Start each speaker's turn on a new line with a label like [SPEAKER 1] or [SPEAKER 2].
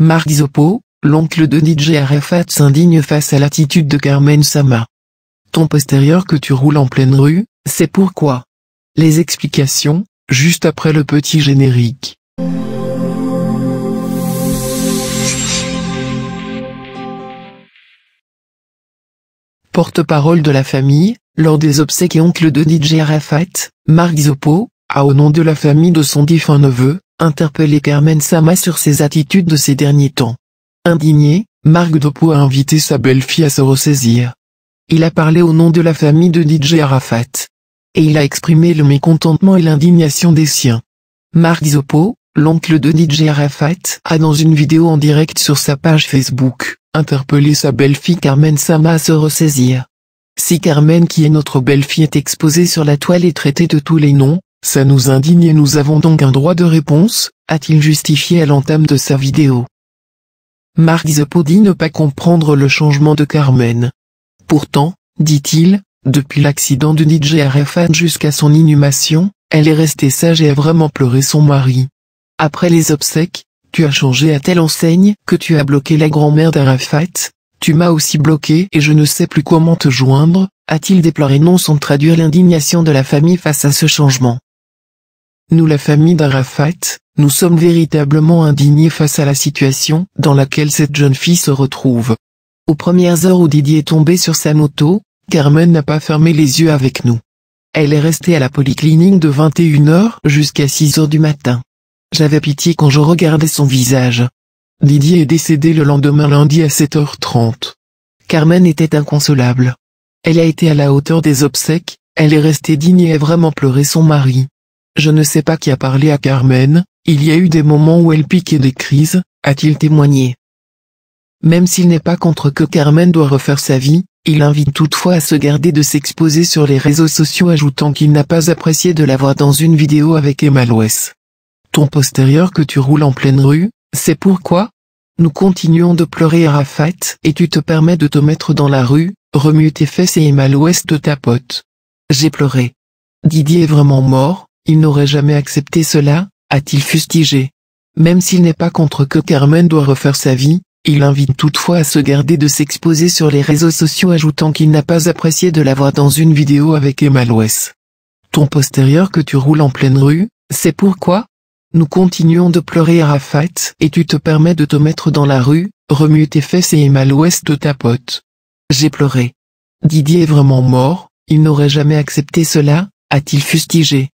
[SPEAKER 1] Marc Zoppo, l'oncle de DJ Arafat s'indigne face à l'attitude de Carmen Sama. Ton postérieur que tu roules en pleine rue, c'est pourquoi. Les explications, juste après le petit générique. Porte-parole de la famille, lors des obsèques et oncle de DJ Arafat, Marc Zoppo, a au nom de la famille de son défunt neveu, interpellé Carmen Sama sur ses attitudes de ces derniers temps. Indigné, Marc Dopo a invité sa belle-fille à se ressaisir. Il a parlé au nom de la famille de DJ Arafat. Et il a exprimé le mécontentement et l'indignation des siens. Marc Dopo, l'oncle de DJ Arafat, a dans une vidéo en direct sur sa page Facebook, interpellé sa belle-fille Carmen Sama à se ressaisir. Si Carmen qui est notre belle-fille est exposée sur la toile et traitée de tous les noms, ça nous indigne et nous avons donc un droit de réponse, a-t-il justifié à l'entame de sa vidéo. Mark Zepo dit ne pas comprendre le changement de Carmen. Pourtant, dit-il, depuis l'accident de DJ Arafat jusqu'à son inhumation, elle est restée sage et a vraiment pleuré son mari. Après les obsèques, tu as changé à telle enseigne que tu as bloqué la grand-mère d'Arafat, tu m'as aussi bloqué et je ne sais plus comment te joindre, a-t-il déploré non sans traduire l'indignation de la famille face à ce changement. Nous la famille d'Arafat, nous sommes véritablement indignés face à la situation dans laquelle cette jeune fille se retrouve. Aux premières heures où Didier est tombé sur sa moto, Carmen n'a pas fermé les yeux avec nous. Elle est restée à la polyclinique de 21h jusqu'à 6h du matin. J'avais pitié quand je regardais son visage. Didier est décédé le lendemain lundi à 7h30. Carmen était inconsolable. Elle a été à la hauteur des obsèques, elle est restée digne et a vraiment pleuré son mari. Je ne sais pas qui a parlé à Carmen, il y a eu des moments où elle piquait des crises, a-t-il témoigné. Même s'il n'est pas contre que Carmen doit refaire sa vie, il invite toutefois à se garder de s'exposer sur les réseaux sociaux ajoutant qu'il n'a pas apprécié de la voir dans une vidéo avec Emma Louès. Ton postérieur que tu roules en pleine rue, c'est pourquoi Nous continuons de pleurer Arafat et tu te permets de te mettre dans la rue, remue tes fesses et Emma de te tapote. J'ai pleuré. Didier est vraiment mort, il n'aurait jamais accepté cela, a-t-il fustigé. Même s'il n'est pas contre que Carmen doit refaire sa vie, il invite toutefois à se garder de s'exposer sur les réseaux sociaux ajoutant qu'il n'a pas apprécié de la voir dans une vidéo avec Emma Louès. Ton postérieur que tu roules en pleine rue, c'est pourquoi Nous continuons de pleurer Arafat et tu te permets de te mettre dans la rue, remue tes fesses et Emma de te pote. J'ai pleuré. Didier est vraiment mort, il n'aurait jamais accepté cela, a-t-il fustigé.